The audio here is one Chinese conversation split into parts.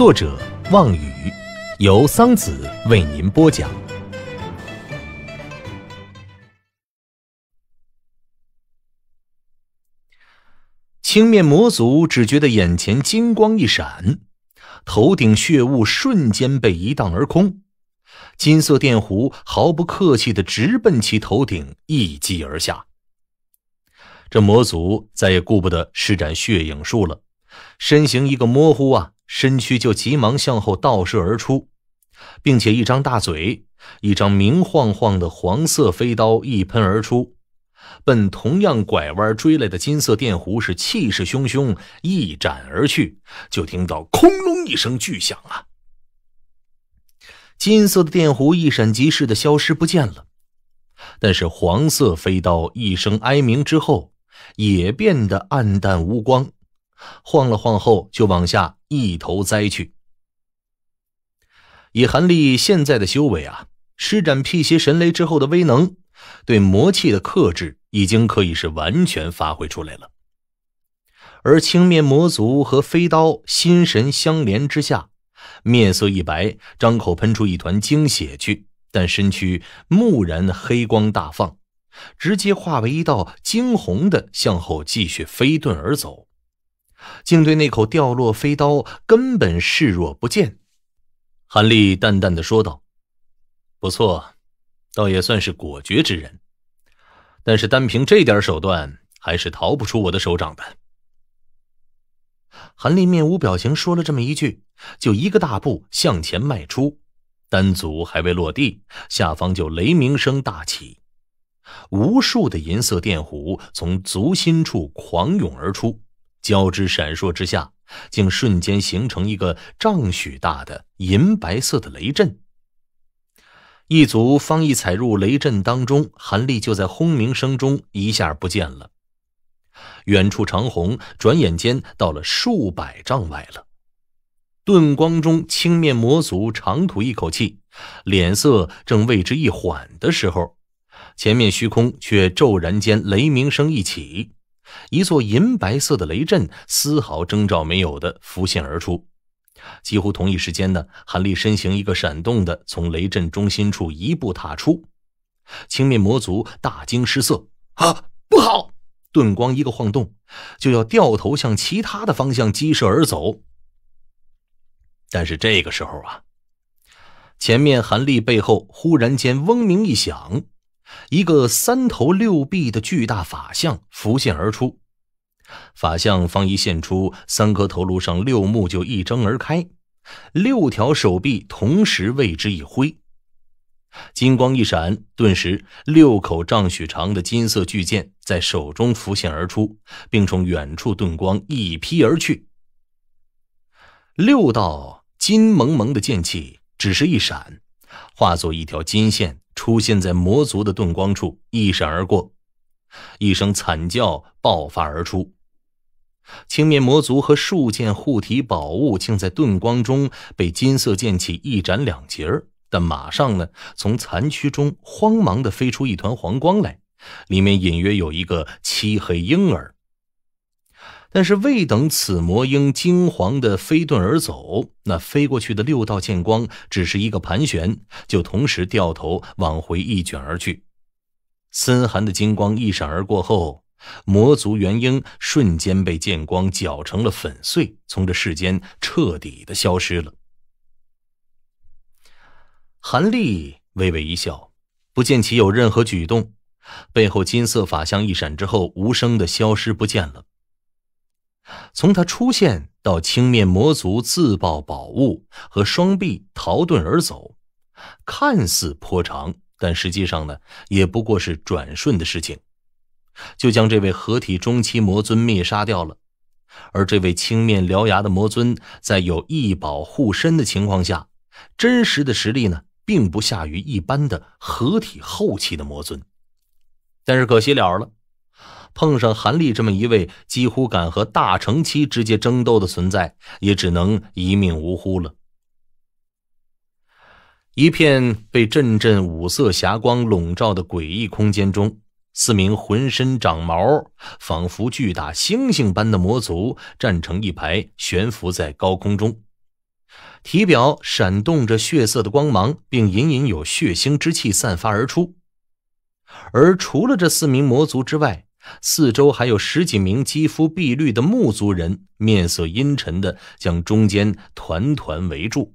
作者望雨，由桑子为您播讲。青面魔族只觉得眼前金光一闪，头顶血雾瞬间被一荡而空，金色电弧毫不客气的直奔其头顶一击而下。这魔族再也顾不得施展血影术了，身形一个模糊啊！身躯就急忙向后倒射而出，并且一张大嘴，一张明晃晃的黄色飞刀一喷而出，奔同样拐弯追来的金色电弧是气势汹汹一斩而去，就听到“轰隆”一声巨响啊！金色的电弧一闪即逝的消失不见了，但是黄色飞刀一声哀鸣之后，也变得暗淡无光，晃了晃后就往下。一头栽去。以韩立现在的修为啊，施展辟邪神雷之后的威能，对魔气的克制已经可以是完全发挥出来了。而青面魔族和飞刀心神相连之下，面色一白，张口喷出一团精血去，但身躯蓦然黑光大放，直接化为一道惊鸿的向后继续飞遁而走。竟对那口掉落飞刀根本视若不见，韩立淡淡的说道：“不错，倒也算是果决之人。但是单凭这点手段，还是逃不出我的手掌的。”韩立面无表情说了这么一句，就一个大步向前迈出，单足还未落地，下方就雷鸣声大起，无数的银色电弧从足心处狂涌而出。交织闪烁之下，竟瞬间形成一个丈许大的银白色的雷阵。异族方一踩入雷阵当中，韩立就在轰鸣声中一下不见了。远处长虹转眼间到了数百丈外了。遁光中，青面魔族长吐一口气，脸色正为之一缓的时候，前面虚空却骤然间雷鸣声一起。一座银白色的雷阵，丝毫征兆没有的浮现而出。几乎同一时间呢，韩立身形一个闪动的，从雷阵中心处一步踏出。青面魔族大惊失色：“啊，不好！”盾光一个晃动，就要掉头向其他的方向激射而走。但是这个时候啊，前面韩立背后忽然间嗡鸣一响。一个三头六臂的巨大法相浮现而出，法相方一现出，三颗头颅上六目就一睁而开，六条手臂同时为之一挥，金光一闪，顿时六口丈许长的金色巨剑在手中浮现而出，并从远处遁光一劈而去，六道金蒙蒙的剑气只是一闪。化作一条金线，出现在魔族的盾光处，一闪而过。一声惨叫爆发而出，青面魔族和数件护体宝物竟在盾光中被金色剑气一斩两截儿。但马上呢，从残躯中慌忙的飞出一团黄光来，里面隐约有一个漆黑婴儿。但是，未等此魔鹰惊惶的飞遁而走，那飞过去的六道剑光，只是一个盘旋，就同时掉头往回一卷而去。森寒的金光一闪而过后，魔族元婴瞬间被剑光搅成了粉碎，从这世间彻底的消失了。韩立微微一笑，不见其有任何举动，背后金色法相一闪之后，无声的消失不见了。从他出现到青面魔族自爆宝物和双臂逃遁而走，看似颇长，但实际上呢，也不过是转瞬的事情，就将这位合体中期魔尊灭杀掉了。而这位青面獠牙的魔尊，在有异宝护身的情况下，真实的实力呢，并不下于一般的合体后期的魔尊，但是可惜了了。碰上韩立这么一位几乎敢和大乘期直接争斗的存在，也只能一命呜呼了。一片被阵阵五色霞光笼罩的诡异空间中，四名浑身长毛、仿佛巨大猩猩般的魔族站成一排，悬浮在高空中，体表闪动着血色的光芒，并隐隐有血腥之气散发而出。而除了这四名魔族之外，四周还有十几名肌肤碧绿的木族人，面色阴沉的将中间团团围住。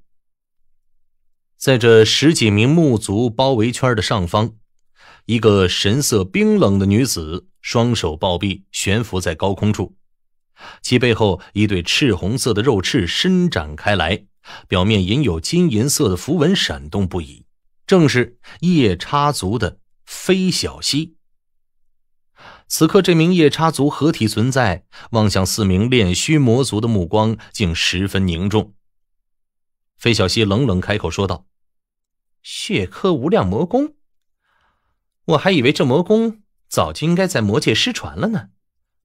在这十几名木族包围圈的上方，一个神色冰冷的女子，双手抱臂，悬浮在高空处，其背后一对赤红色的肉翅伸展开来，表面隐有金银色的符文闪动不已，正是夜叉族的飞小溪。此刻，这名夜叉族合体存在望向四名炼虚魔族的目光，竟十分凝重。费小西冷冷开口说道：“血科无量魔功，我还以为这魔功早就应该在魔界失传了呢，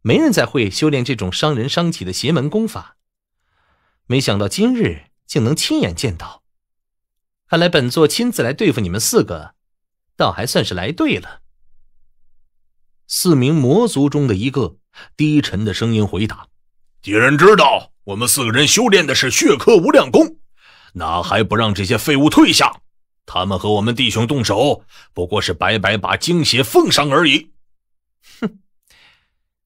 没人再会修炼这种伤人伤己的邪门功法。没想到今日竟能亲眼见到，看来本座亲自来对付你们四个，倒还算是来对了。”四名魔族中的一个低沉的声音回答：“敌人知道我们四个人修炼的是血客无量功，哪还不让这些废物退下？他们和我们弟兄动手，不过是白白把精血奉上而已。”哼，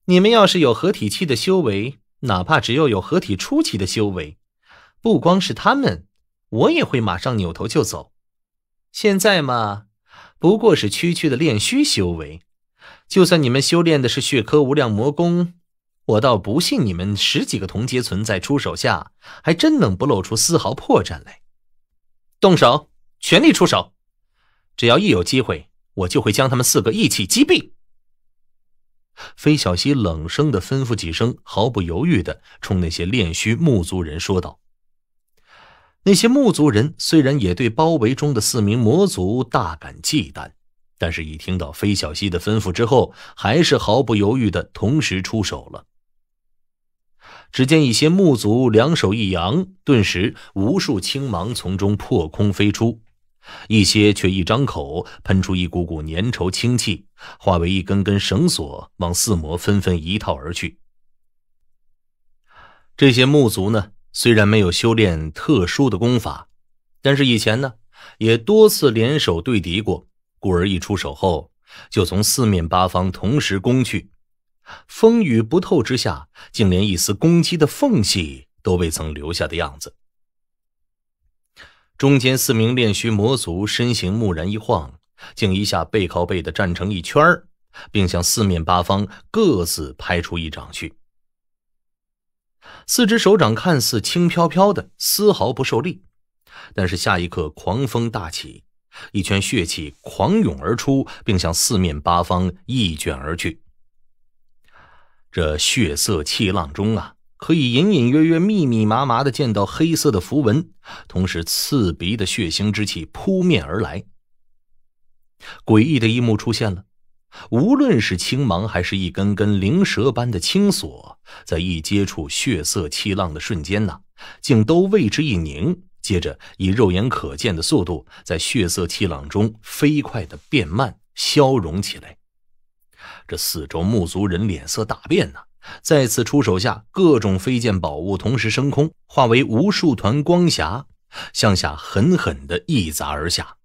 你们要是有合体期的修为，哪怕只有有合体初期的修为，不光是他们，我也会马上扭头就走。现在嘛，不过是区区的炼虚修为。就算你们修炼的是血科无量魔功，我倒不信你们十几个同阶存在出手下，还真能不露出丝毫破绽来。动手，全力出手！只要一有机会，我就会将他们四个一起击毙。”飞小溪冷声的吩咐几声，毫不犹豫的冲那些炼虚木族人说道。那些木族人虽然也对包围中的四名魔族大感忌惮。但是，一听到飞小溪的吩咐之后，还是毫不犹豫的，同时出手了。只见一些木族两手一扬，顿时无数青芒从中破空飞出；一些却一张口，喷出一股股粘稠清气，化为一根根绳索，往四魔纷纷一套而去。这些木族呢，虽然没有修炼特殊的功法，但是以前呢，也多次联手对敌过。故而一出手后，就从四面八方同时攻去，风雨不透之下，竟连一丝攻击的缝隙都未曾留下的样子。中间四名炼虚魔族身形木然一晃，竟一下背靠背的站成一圈并向四面八方各自拍出一掌去。四只手掌看似轻飘飘的，丝毫不受力，但是下一刻狂风大起。一圈血气狂涌而出，并向四面八方一卷而去。这血色气浪中啊，可以隐隐约约、密密麻麻的见到黑色的符文，同时刺鼻的血腥之气扑面而来。诡异的一幕出现了：无论是青芒，还是一根根灵蛇般的青索，在一接触血色气浪的瞬间呢，竟都为之一凝。接着，以肉眼可见的速度，在血色气浪中飞快的变慢、消融起来。这四周木族人脸色大变呐！再次出手下，各种飞剑宝物同时升空，化为无数团光霞，向下狠狠的一砸而下。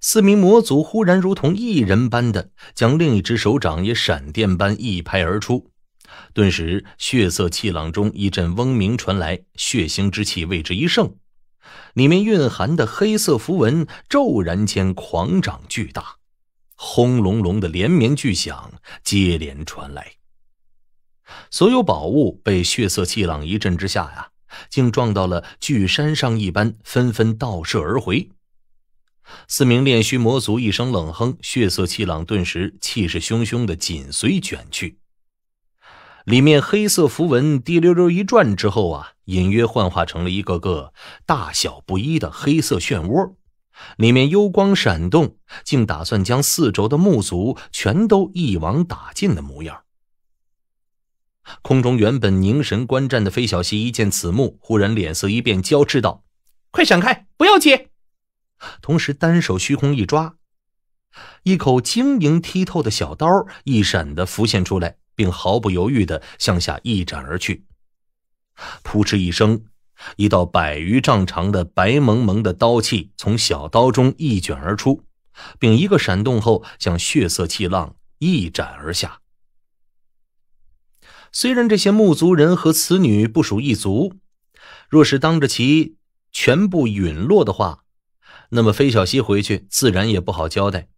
四名魔族忽然如同一人般的，将另一只手掌也闪电般一拍而出。顿时，血色气浪中一阵嗡鸣传来，血腥之气为之一盛，里面蕴含的黑色符文骤然间狂涨巨大，轰隆隆的连绵巨响接连传来。所有宝物被血色气浪一阵之下呀，竟撞到了巨山上一般，纷纷倒射而回。四名炼虚魔族一声冷哼，血色气浪顿时气势汹汹的紧随卷去。里面黑色符文滴溜溜一转之后啊，隐约幻化成了一个个大小不一的黑色漩涡，里面幽光闪动，竟打算将四周的木族全都一网打尽的模样。空中原本凝神观战的飞小溪一见此幕，忽然脸色一变，娇斥道：“快闪开，不要接！”同时单手虚空一抓，一口晶莹剔透的小刀一闪的浮现出来。并毫不犹豫地向下一斩而去。扑哧一声，一道百余丈长的白蒙蒙的刀气从小刀中一卷而出，并一个闪动后向血色气浪一斩而下。虽然这些木族人和此女不属一族，若是当着其全部陨落的话，那么飞小溪回去自然也不好交代。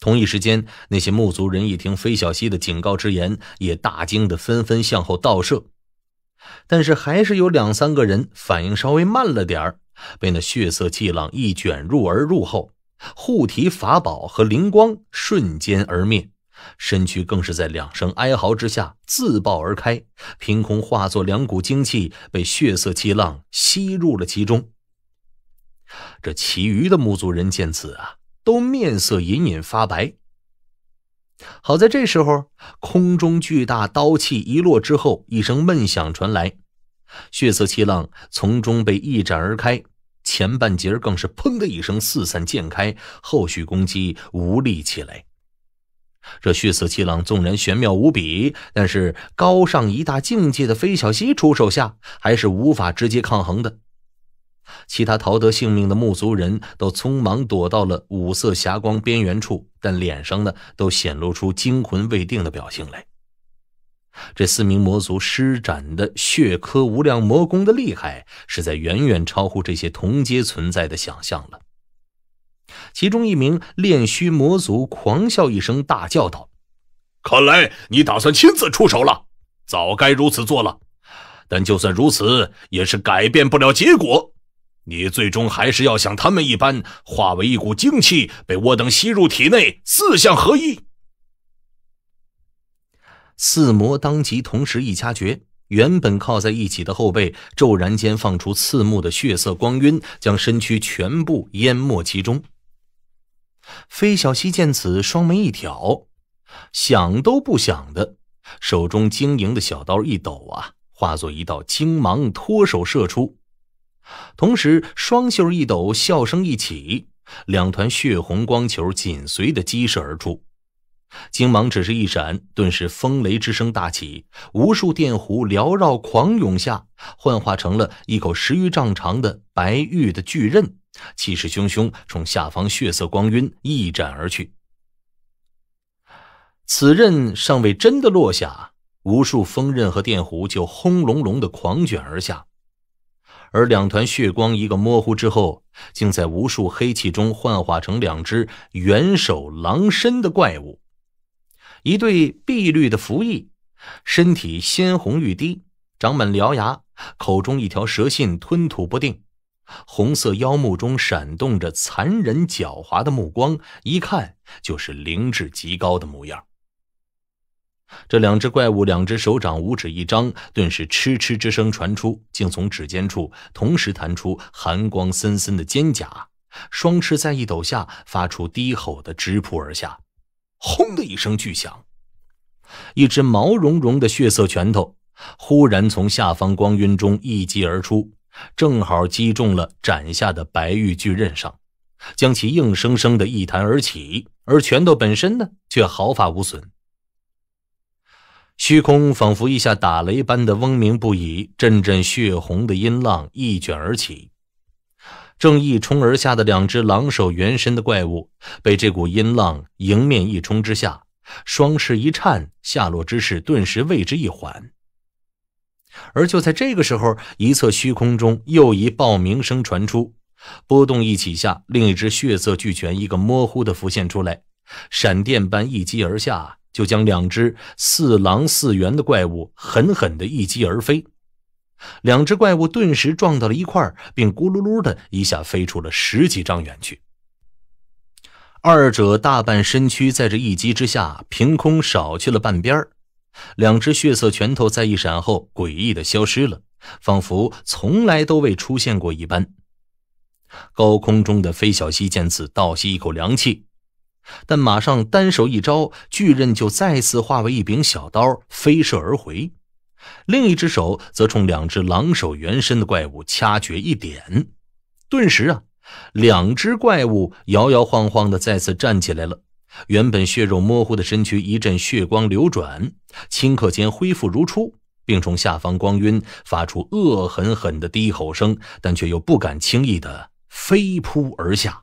同一时间，那些木族人一听飞小溪的警告之言，也大惊的纷纷向后倒射。但是，还是有两三个人反应稍微慢了点儿，被那血色气浪一卷入而入后，护体法宝和灵光瞬间而灭，身躯更是在两声哀嚎之下自爆而开，凭空化作两股精气，被血色气浪吸入了其中。这其余的木族人见此啊。都面色隐隐发白。好在这时候，空中巨大刀气一落之后，一声闷响传来，血色气浪从中被一斩而开，前半截更是砰的一声四散溅开，后续攻击无力起来。这血色气浪纵然玄妙无比，但是高上一大境界的飞小溪出手下，还是无法直接抗衡的。其他逃得性命的木族人都匆忙躲到了五色霞光边缘处，但脸上呢都显露出惊魂未定的表情来。这四名魔族施展的血科无量魔功的厉害，实在远远超乎这些同阶存在的想象了。其中一名炼虚魔族狂笑一声，大叫道：“看来你打算亲自出手了，早该如此做了。但就算如此，也是改变不了结果。”你最终还是要像他们一般，化为一股精气，被我等吸入体内，四象合一。四魔当即同时一掐诀，原本靠在一起的后背骤然间放出刺目的血色光晕，将身躯全部淹没其中。飞小溪见此，双眉一挑，想都不想的，手中晶莹的小刀一抖啊，化作一道金芒脱手射出。同时，双袖一抖，笑声一起，两团血红光球紧随的激射而出。金芒只是一闪，顿时风雷之声大起，无数电弧缭绕狂涌下，幻化成了一口十余丈长的白玉的巨刃，气势汹汹冲下方血色光晕一斩而去。此刃尚未真的落下，无数风刃和电弧就轰隆隆的狂卷而下。而两团血光一个模糊之后，竟在无数黑气中幻化成两只元首狼身的怪物，一对碧绿的蝠翼，身体鲜红欲滴，长满獠牙，口中一条蛇信吞吐不定，红色妖目中闪动着残忍狡猾的目光，一看就是灵智极高的模样。这两只怪物两只手掌五指一张，顿时嗤嗤之声传出，竟从指尖处同时弹出寒光森森的尖甲，双翅在一抖下发出低吼的直扑而下。轰的一声巨响，一只毛茸茸的血色拳头忽然从下方光晕中一击而出，正好击中了斩下的白玉巨刃上，将其硬生生的一弹而起，而拳头本身呢却毫发无损。虚空仿佛一下打雷般的嗡鸣不已，阵阵血红的音浪一卷而起。正一冲而下的两只狼首猿身的怪物，被这股音浪迎面一冲之下，双翅一颤，下落之势顿时为之一缓。而就在这个时候，一侧虚空中又一爆鸣声传出，波动一起下，另一只血色巨拳一个模糊的浮现出来，闪电般一击而下。就将两只似狼似猿的怪物狠狠地一击而飞，两只怪物顿时撞到了一块并咕噜噜的一下飞出了十几丈远去。二者大半身躯在这一击之下，凭空少去了半边两只血色拳头在一闪后诡异的消失了，仿佛从来都未出现过一般。高空中的飞小溪见此，倒吸一口凉气。但马上单手一招，巨刃就再次化为一柄小刀飞射而回，另一只手则冲两只狼首猿身的怪物掐诀一点，顿时啊，两只怪物摇摇晃晃的再次站起来了。原本血肉模糊的身躯一阵血光流转，顷刻间恢复如初，并从下方光晕发出恶狠狠的低吼声，但却又不敢轻易的飞扑而下。